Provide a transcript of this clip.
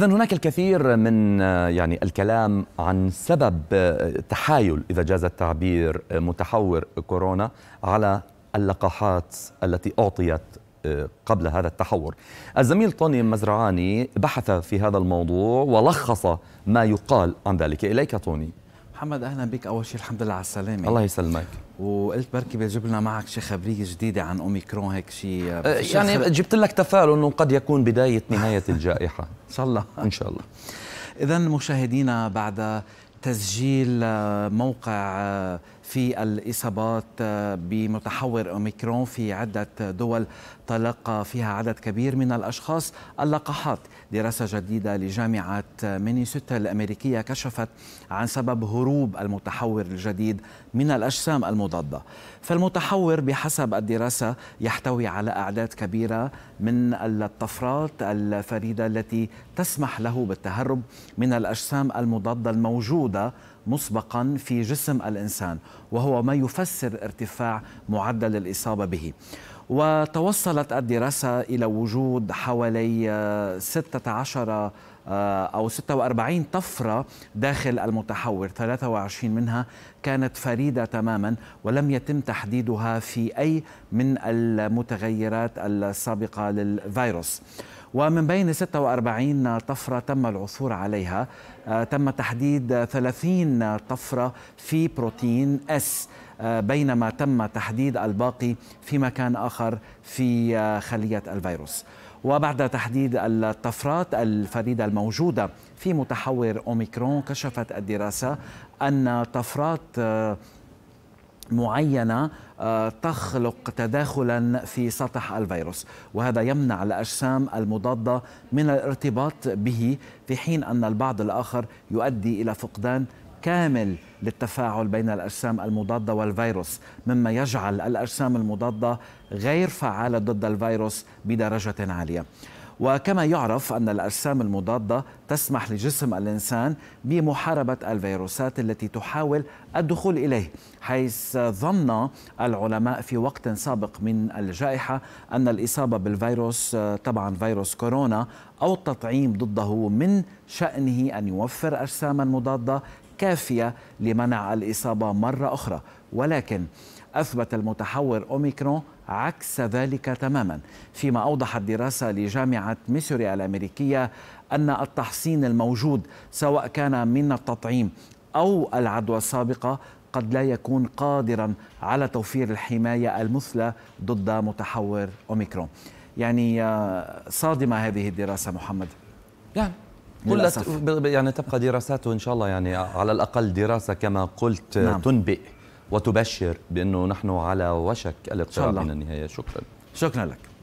إذا هناك الكثير من يعني الكلام عن سبب تحايل إذا جاز التعبير متحور كورونا على اللقاحات التي أعطيت آه، قبل هذا التحور الزميل طوني مزرعاني بحث في هذا الموضوع ولخص ما يقال عن ذلك إليك طوني محمد اهلا بك اول شيء الحمد لله على السلامه الله يسلمك وقلت بركي بيجيب لنا معك شي خبريه جديده عن اوميكرون هيك شيء آه، يعني خل... جبت لك تفاؤل انه قد يكون بدايه نهايه الجائحه ان شاء الله ان شاء الله اذا مشاهدينا بعد تسجيل آه، موقع آه، في الإصابات بمتحور أوميكرون في عدة دول تلقى فيها عدد كبير من الأشخاص اللقاحات دراسة جديدة لجامعة مينيسوتا الأمريكية كشفت عن سبب هروب المتحور الجديد من الأجسام المضادة فالمتحور بحسب الدراسة يحتوي على أعداد كبيرة من الطفرات الفريدة التي تسمح له بالتهرب من الأجسام المضادة الموجودة مسبقا في جسم الانسان وهو ما يفسر ارتفاع معدل الاصابه به وتوصلت الدراسه الى وجود حوالي 16 آه، أو 46 طفرة داخل المتحور 23 منها كانت فريدة تماما ولم يتم تحديدها في أي من المتغيرات السابقة للفيروس ومن بين 46 طفرة تم العثور عليها آه، تم تحديد 30 طفرة في بروتين S آه، بينما تم تحديد الباقي في مكان آخر في خلية الفيروس وبعد تحديد الطفرات الفريدة الموجودة في متحور أوميكرون كشفت الدراسة أن طفرات آه، معينة آه، تخلق تداخلا في سطح الفيروس وهذا يمنع الأجسام المضادة من الارتباط به في حين أن البعض الآخر يؤدي إلى فقدان كامل للتفاعل بين الأجسام المضادة والفيروس مما يجعل الأجسام المضادة غير فعالة ضد الفيروس بدرجة عالية وكما يعرف أن الأجسام المضادة تسمح لجسم الإنسان بمحاربة الفيروسات التي تحاول الدخول إليه حيث ظن العلماء في وقت سابق من الجائحة أن الإصابة بالفيروس طبعا فيروس كورونا أو التطعيم ضده من شأنه أن يوفر أجساما مضادة كافية لمنع الإصابة مرة أخرى ولكن أثبت المتحور أوميكرون عكس ذلك تماما فيما أوضحت دراسة لجامعة ميسوري الأمريكية أن التحصين الموجود سواء كان من التطعيم أو العدوى السابقة قد لا يكون قادرا على توفير الحماية المثلى ضد متحور أوميكرون يعني آه، صادمة هذه الدراسة محمد نعم كل يعني تبقى دراساته ان شاء الله يعني على الاقل دراسه كما قلت نعم. تنبئ وتبشر بانه نحن على وشك الاقتراب من النهايه شكرا شكرا لك